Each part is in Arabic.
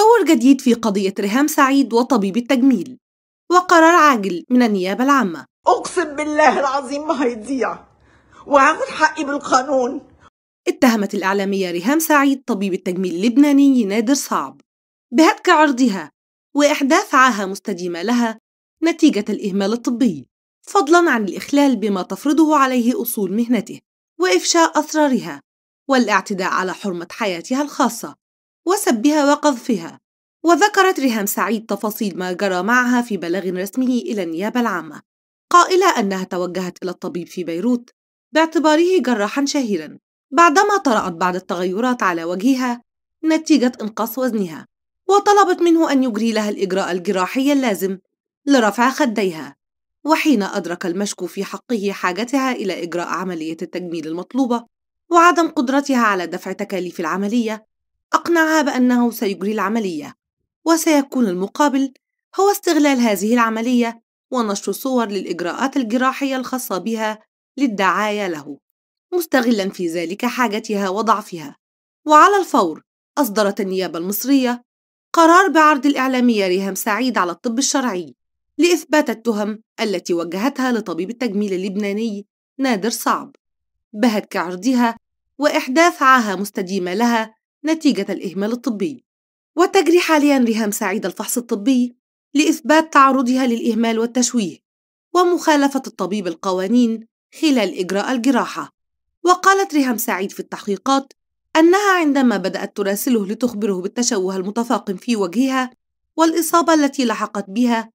تطور جديد في قضية ريهام سعيد وطبيب التجميل وقرار عاجل من النيابة العامة أقسم بالله العظيم ما هيضيع وهاخد حقي بالقانون اتهمت الإعلامية ريهام سعيد طبيب التجميل اللبناني نادر صعب بهتك عرضها وإحداث عاهة مستديمة لها نتيجة الإهمال الطبي فضلا عن الإخلال بما تفرضه عليه أصول مهنته وإفشاء أسرارها والاعتداء على حرمة حياتها الخاصة وسبها وقذفها وذكرت ريهام سعيد تفاصيل ما جرى معها في بلاغ رسمي إلى النيابة العامة قائلة أنها توجهت إلى الطبيب في بيروت باعتباره جراحا شهيرا بعدما طرأت بعض التغيرات على وجهها نتيجة إنقاص وزنها وطلبت منه أن يجري لها الإجراء الجراحي اللازم لرفع خديها وحين أدرك المشكو في حقه حاجتها إلى إجراء عملية التجميل المطلوبة وعدم قدرتها على دفع تكاليف العملية أقنعها بأنه سيجري العملية وسيكون المقابل هو استغلال هذه العملية ونشر صور للإجراءات الجراحية الخاصة بها للدعاية له مستغلا في ذلك حاجتها وضعفها وعلى الفور أصدرت النيابة المصرية قرار بعرض الإعلامية ريهام سعيد على الطب الشرعي لإثبات التهم التي وجهتها لطبيب التجميل اللبناني نادر صعب بهتك كعرضها وإحداث عاهة مستديمة لها نتيجة الإهمال الطبي وتجري حاليا ريهام سعيد الفحص الطبي لإثبات تعرضها للإهمال والتشويه ومخالفة الطبيب القوانين خلال إجراء الجراحة وقالت ريهام سعيد في التحقيقات أنها عندما بدأت تراسله لتخبره بالتشوه المتفاقم في وجهها والإصابة التي لحقت بها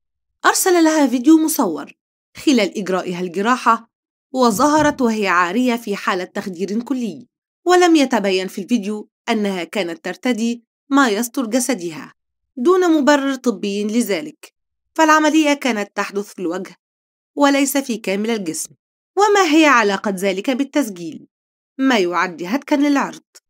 أرسل لها فيديو مصور خلال إجرائها الجراحة وظهرت وهي عارية في حالة تخدير كلي ولم يتبين في الفيديو أنها كانت ترتدي ما يستر جسدها دون مبرر طبي لذلك فالعملية كانت تحدث في الوجه وليس في كامل الجسم وما هي علاقة ذلك بالتسجيل؟ ما يعد هتكا للعرض